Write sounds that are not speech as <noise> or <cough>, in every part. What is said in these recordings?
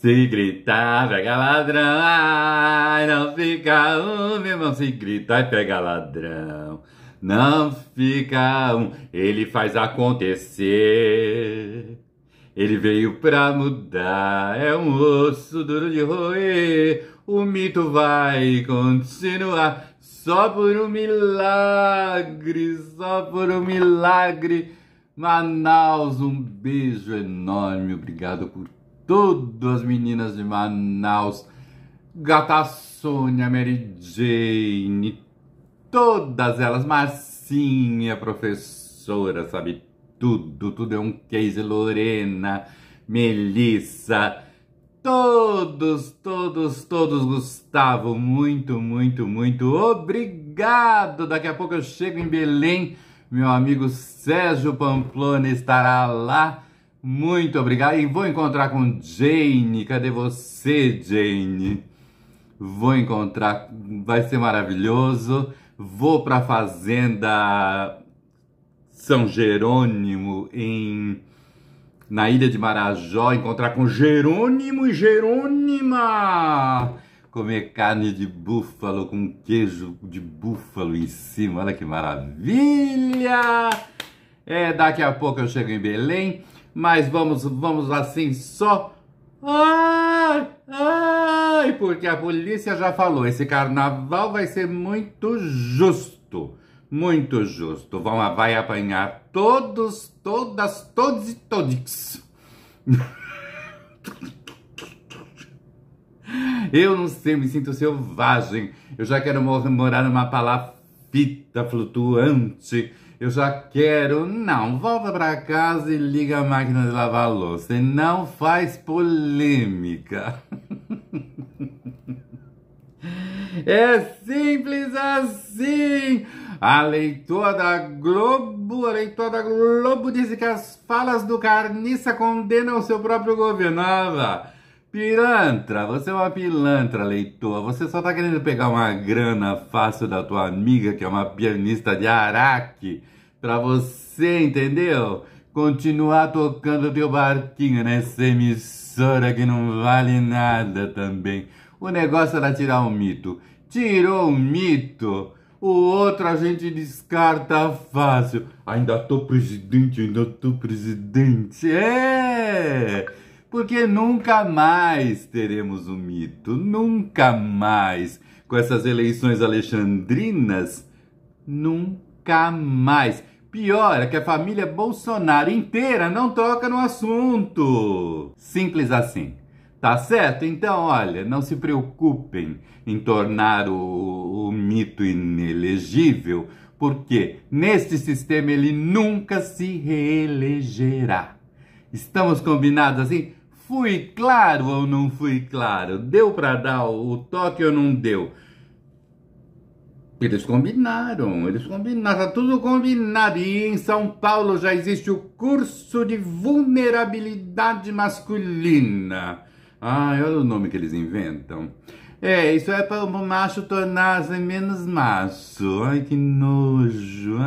Se gritar, pega ladrão, ai, não fica um, meu irmão. Se gritar, pega ladrão, não fica um. Ele faz acontecer. Ele veio pra mudar, é um osso duro de roer. O mito vai continuar só por um milagre, só por um milagre. Manaus, um beijo enorme, obrigado por todas as meninas de Manaus, Gata Sônia, Mary Jane, todas elas, Marcinha, professora, sabe tudo, tudo é um case, Lorena, Melissa, todos, todos, todos, Gustavo, muito, muito, muito obrigado. Daqui a pouco eu chego em Belém, meu amigo Sérgio Pamplona estará lá muito obrigado. E vou encontrar com Jane. Cadê você, Jane? Vou encontrar, vai ser maravilhoso. Vou para a Fazenda São Jerônimo, em, na ilha de Marajó, encontrar com Jerônimo e Jerônima. Comer carne de búfalo com queijo de búfalo em cima. Olha que maravilha! É, daqui a pouco eu chego em Belém mas vamos, vamos assim só. Ai, ai, porque a polícia já falou, esse carnaval vai ser muito justo, muito justo. Vão, ah, vai apanhar todos, todas, todos e todos. Eu não sei, me sinto selvagem. Eu já quero morar numa palafita flutuante eu já quero. Não, volta para casa e liga a máquina de lavar louça. E não faz polêmica. <laughs> É simples assim. A leitora da Globo, a leitora da Globo disse que as falas do Carniça condenam o seu próprio governo. Ah, Pilantra, você é uma pilantra, leitor. Você só tá querendo pegar uma grana fácil da tua amiga, que é uma pianista de araque, pra você, entendeu? Continuar tocando teu barquinho nessa emissora que não vale nada também. O negócio era tirar um mito. Tirou um mito, o outro a gente descarta fácil. Ainda tô presidente, ainda tô presidente. É! porque nunca mais teremos um mito, nunca mais. Com essas eleições alexandrinas, nunca mais. Pior é que a família Bolsonaro inteira não toca no assunto. Simples assim. Tá certo? Então, olha, não se preocupem em tornar o, o mito inelegível, porque neste sistema ele nunca se reelegerá. Estamos combinados assim? Fui claro ou não fui claro? Deu para dar o toque ou não deu? Eles combinaram, eles combinaram, tá tudo combinado. E em São Paulo já existe o curso de vulnerabilidade masculina. Ah, olha o nome que eles inventam. É, isso é para o macho tornar-se menos macho. Ai, que nojo.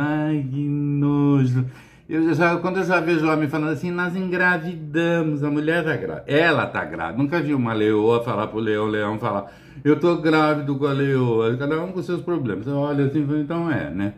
Eu já, quando eu já vejo homem falando assim, nós engravidamos, a mulher tá grávida. Ela tá grávida. Nunca vi uma leoa falar pro leão, leão falar, eu tô grávido com a leoa. Cada um com seus problemas. Olha, assim, então é, né?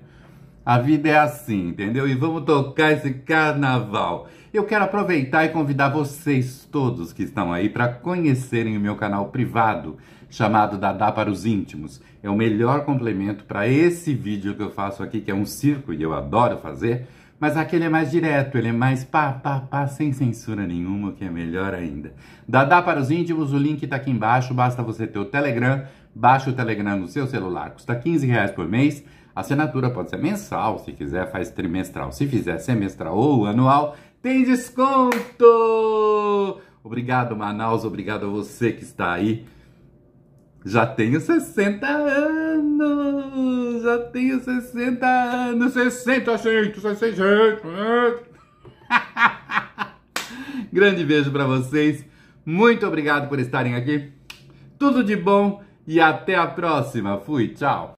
A vida é assim, entendeu? E vamos tocar esse carnaval. Eu quero aproveitar e convidar vocês todos que estão aí para conhecerem o meu canal privado, chamado Dadá para os Íntimos. É o melhor complemento para esse vídeo que eu faço aqui, que é um circo e eu adoro fazer mas aquele é mais direto, ele é mais pá, pá, pá, sem censura nenhuma, o que é melhor ainda. Dadá para os íntimos, o link está aqui embaixo, basta você ter o Telegram, baixa o Telegram no seu celular, custa 15 reais por mês. A assinatura pode ser mensal, se quiser faz trimestral, se fizer semestral ou anual, tem desconto! Obrigado, Manaus, obrigado a você que está aí. Já tenho 60 anos! já tenho 60 anos. 60, gente, 60, <laughs> Grande beijo para vocês. Muito obrigado por estarem aqui. Tudo de bom e até a próxima. Fui, tchau.